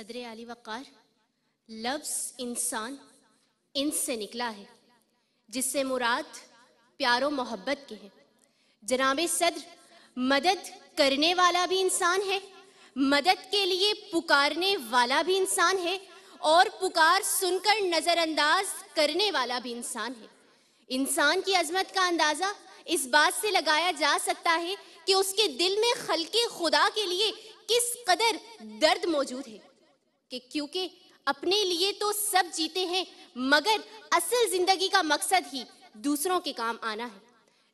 सदर अली वक़ार लफ्स इंसान इन से निकला है जिससे मुराद प्यारो मोहब्बत के हैं जनाब सदर मदद करने वाला भी इंसान है मदद के लिए पुकारने वाला भी इंसान है और पुकार सुनकर नज़रअंदाज करने वाला भी इंसान है इंसान की अजमत का अंदाज़ा इस बात से लगाया जा सकता है कि उसके दिल में खलके खुदा के लिए किस कदर दर्द मौजूद है कि क्योंकि अपने लिए तो सब जीते हैं मगर असल जिंदगी का मकसद ही दूसरों के काम आना है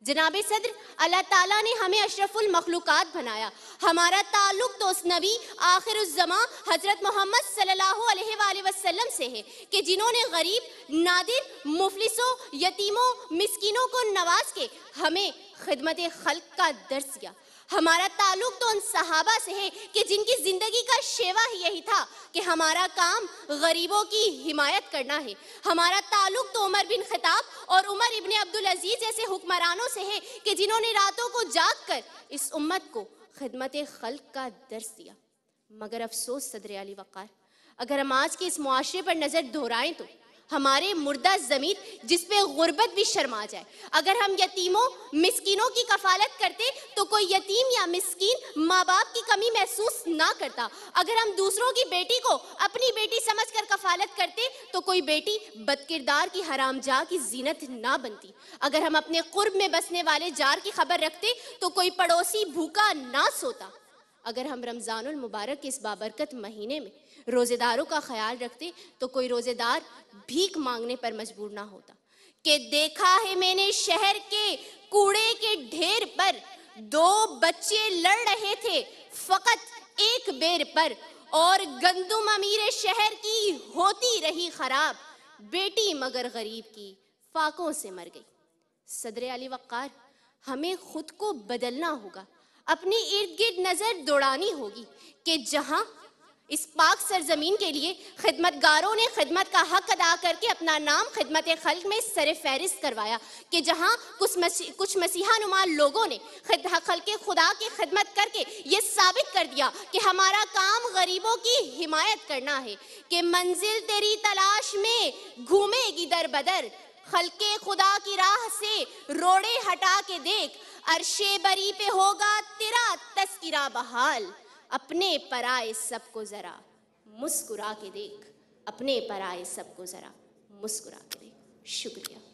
जनाब सदर अल्लाह ताला ने हमें अशरफुल मखलूक़ात बनाया हमारा ताल्लुक तो उस नबी आखिर उज़मा हज़रत मोहम्मद सल्लल्लाहु अलैहि वसल्लम से है कि जिन्होंने गरीब नादिर मुफलिसों यतीमों मिसकिनों को नवाज के हमें खिदमत खल का दर्ज दिया हमारा ताल्लुक तो उन सहाबा से है कि जिनकी ज़िंदगी का शेवा ही यही था कि हमारा काम गरीबों की हिमायत करना है हमारा ताल्लुक तो उमर बिन खिताब और उमर इबन अब्दुल अजीज़ जैसे हुक्मरानों से है कि जिन्होंने रातों को जाग कर इस उम्मत को खदमत खल्क का दर्स दिया मगर अफसोस सदर अली वक़ार अगर हम आज के इस मुआरे पर नज़र दोहराएं तो हमारे मुर्दा ज़मीर जिसपे गुर्बत भी शर्मा जाए अगर हम यतीमों मिसकिनों की कफालत करते तो कोई यतीम या मिसकिन माँ बाप की कमी महसूस ना करता अगर हम दूसरों की बेटी को अपनी बेटी समझ कर कफालत करते तो कोई बेटी बदकिरदार की हराम जा की जीनत ना बनती अगर हम अपने कुर्ब में बसने वाले जार की खबर रखते तो कोई पड़ोसी भूखा ना सोता अगर हम रमजानुल मुबारक के इस बाबरकत महीने में रोज़ेदारों का ख्याल रखते तो कोई रोज़ेदार भीख मांगने पर मजबूर ना होता कि देखा है मैंने शहर के कूड़े के ढेर पर दो बच्चे लड़ रहे थे फकत एक बेर पर और गंदुम अमीर शहर की होती रही खराब बेटी मगर गरीब की फाकों से मर गई सदर अली वक़ार हमें खुद को बदलना होगा अपनी इर्द गिर्द नजर दौड़ानी होगी कि जहां इस पाक सरजमीन के लिए खिदमतगारों ने खिदमत का हक अदा करके अपना नाम खिदमत खल्क में सर फहरिस्त करवाया कि जहाँ कुछ मसी, कुछ मसीहा नुमा लोगों ने खल के खुदा की खिदमत करके ये साबित कर दिया कि हमारा काम गरीबों की हिमायत करना है कि मंजिल तेरी तलाश में घूमेगी दर बदर खल्के खुदा की राह से रोड़े हटा के देख अरशे बरी पे होगा किरा बहाल अपने पर आए सबको ज़रा मुस्कुरा के देख अपने पर आए सबको ज़रा मुस्कुरा के देख शुक्रिया